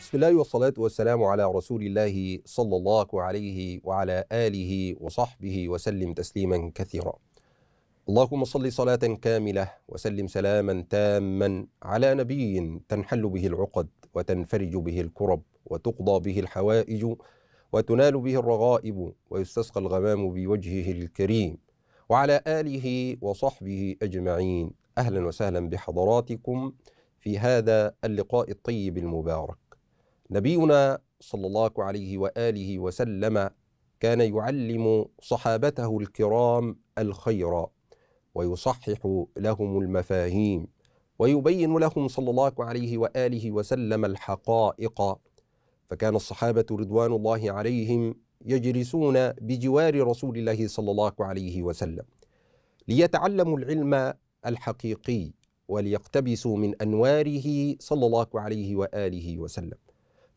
بسم الله والصلاة والسلام على رسول الله صلى الله عليه وعلى آله وصحبه وسلم تسليما كثيرا اللهم صل صلاة كاملة وسلم سلاما تاما على نبي تنحل به العقد وتنفرج به الكرب وتقضى به الحوائج وتنال به الرغائب ويستسقى الغمام بوجهه الكريم وعلى آله وصحبه أجمعين أهلا وسهلا بحضراتكم في هذا اللقاء الطيب المبارك نبينا صلى الله عليه واله وسلم كان يعلم صحابته الكرام الخير ويصحح لهم المفاهيم ويبين لهم صلى الله عليه واله وسلم الحقائق فكان الصحابه رضوان الله عليهم يجلسون بجوار رسول الله صلى الله عليه وسلم ليتعلموا العلم الحقيقي وليقتبسوا من انواره صلى الله عليه واله وسلم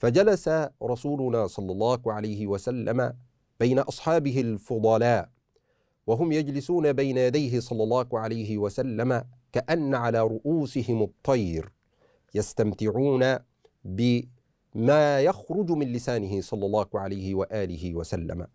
فجلس رسولنا صلى الله عليه وسلم بين أصحابه الفضلاء وهم يجلسون بين يديه صلى الله عليه وسلم كأن على رؤوسهم الطير يستمتعون بما يخرج من لسانه صلى الله عليه وآله وسلم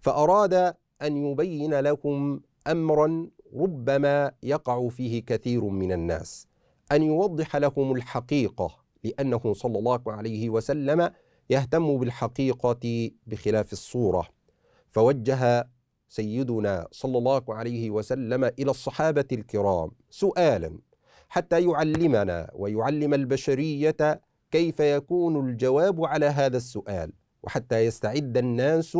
فأراد أن يبين لكم أمرا ربما يقع فيه كثير من الناس أن يوضح لهم الحقيقة لأنه صلى الله عليه وسلم يهتم بالحقيقة بخلاف الصورة فوجه سيدنا صلى الله عليه وسلم إلى الصحابة الكرام سؤالا حتى يعلمنا ويعلم البشرية كيف يكون الجواب على هذا السؤال وحتى يستعد الناس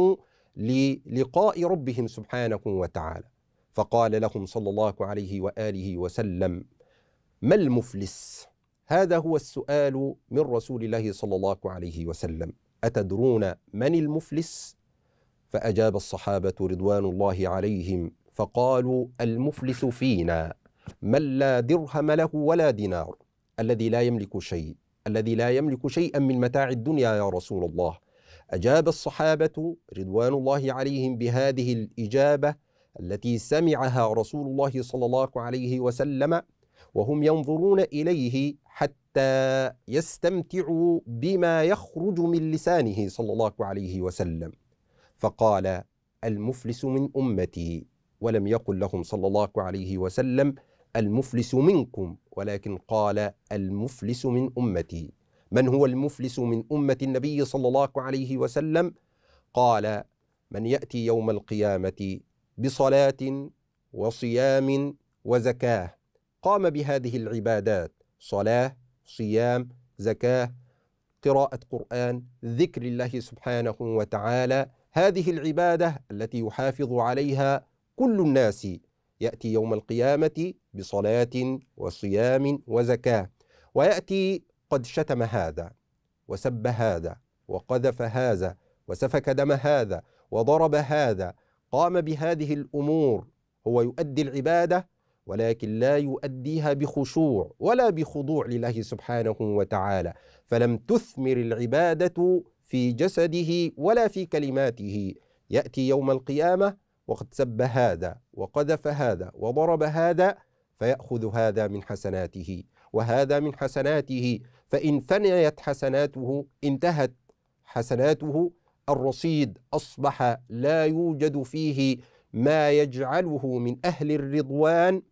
للقاء ربهم سبحانه وتعالى فقال لهم صلى الله عليه واله وسلم ما المفلس هذا هو السؤال من رسول الله صلى الله عليه وسلم اتدرون من المفلس فاجاب الصحابه رضوان الله عليهم فقالوا المفلس فينا من لا درهم له ولا دينار الذي لا يملك شيء الذي لا يملك شيئا من متاع الدنيا يا رسول الله اجاب الصحابه رضوان الله عليهم بهذه الاجابه التي سمعها رسول الله صلى الله عليه وسلم وهم ينظرون إليه حتى يستمتعوا بما يخرج من لسانه صلى الله عليه وسلم فقال المفلس من أمتي ولم يقل لهم صلى الله عليه وسلم المفلس منكم ولكن قال المفلس من أمتي من هو المفلس من أمة النبي صلى الله عليه وسلم قال من يأتي يوم القيامة بصلاة وصيام وزكاه قام بهذه العبادات صلاة صيام زكاة قراءة قرآن ذكر الله سبحانه وتعالى هذه العبادة التي يحافظ عليها كل الناس يأتي يوم القيامة بصلاة وصيام وزكاة ويأتي قد شتم هذا وسب هذا وقذف هذا وسفك دم هذا وضرب هذا قام بهذه الأمور هو يؤدي العبادة ولكن لا يؤديها بخشوع ولا بخضوع لله سبحانه وتعالى فلم تثمر العباده في جسده ولا في كلماته ياتي يوم القيامه وقد سب هذا وقذف هذا وضرب هذا فياخذ هذا من حسناته وهذا من حسناته فان فنيت حسناته انتهت حسناته الرصيد اصبح لا يوجد فيه ما يجعله من اهل الرضوان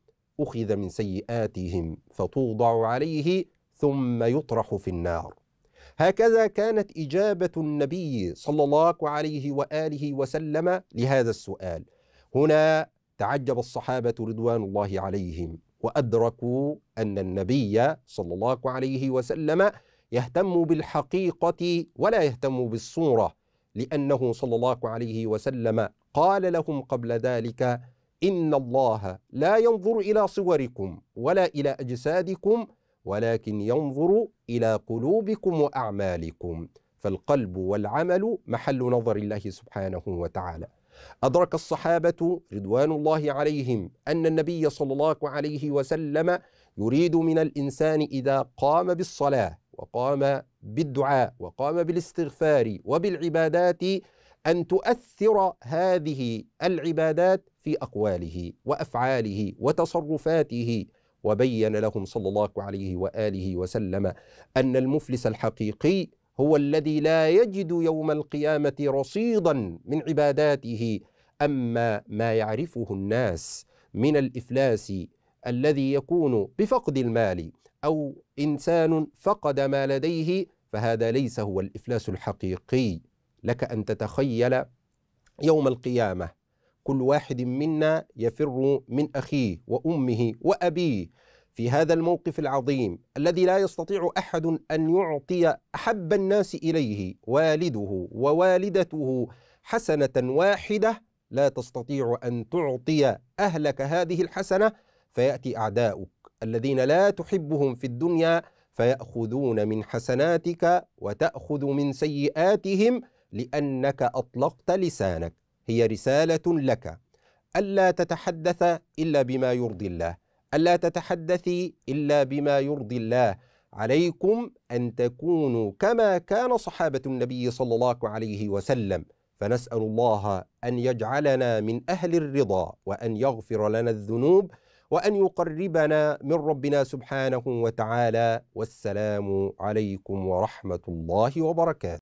أخذ من سيئاتهم فتوضع عليه ثم يطرح في النار هكذا كانت إجابة النبي صلى الله عليه وآله وسلم لهذا السؤال هنا تعجب الصحابة رضوان الله عليهم وأدركوا أن النبي صلى الله عليه وسلم يهتم بالحقيقة ولا يهتم بالصورة لأنه صلى الله عليه وسلم قال لهم قبل ذلك إن الله لا ينظر إلى صوركم ولا إلى أجسادكم ولكن ينظر إلى قلوبكم وأعمالكم فالقلب والعمل محل نظر الله سبحانه وتعالى أدرك الصحابة رضوان الله عليهم أن النبي صلى الله عليه وسلم يريد من الإنسان إذا قام بالصلاة وقام بالدعاء وقام بالاستغفار وبالعبادات أن تؤثر هذه العبادات في أقواله وأفعاله وتصرفاته وبين لهم صلى الله عليه وآله وسلم أن المفلس الحقيقي هو الذي لا يجد يوم القيامة رصيدا من عباداته أما ما يعرفه الناس من الإفلاس الذي يكون بفقد المال أو إنسان فقد ما لديه فهذا ليس هو الإفلاس الحقيقي لك أن تتخيل يوم القيامة كل واحد منا يفر من أخيه وأمه وأبيه في هذا الموقف العظيم الذي لا يستطيع أحد أن يعطي أحب الناس إليه والده ووالدته حسنة واحدة لا تستطيع أن تعطي أهلك هذه الحسنة فيأتي أعداؤك الذين لا تحبهم في الدنيا فيأخذون من حسناتك وتأخذ من سيئاتهم لأنك أطلقت لسانك هي رسالة لك ألا تتحدث إلا بما يرضي الله ألا تتحدثي إلا بما يرضي الله عليكم أن تكونوا كما كان صحابة النبي صلى الله عليه وسلم فنسأل الله أن يجعلنا من أهل الرضا وأن يغفر لنا الذنوب وأن يقربنا من ربنا سبحانه وتعالى والسلام عليكم ورحمة الله وبركاته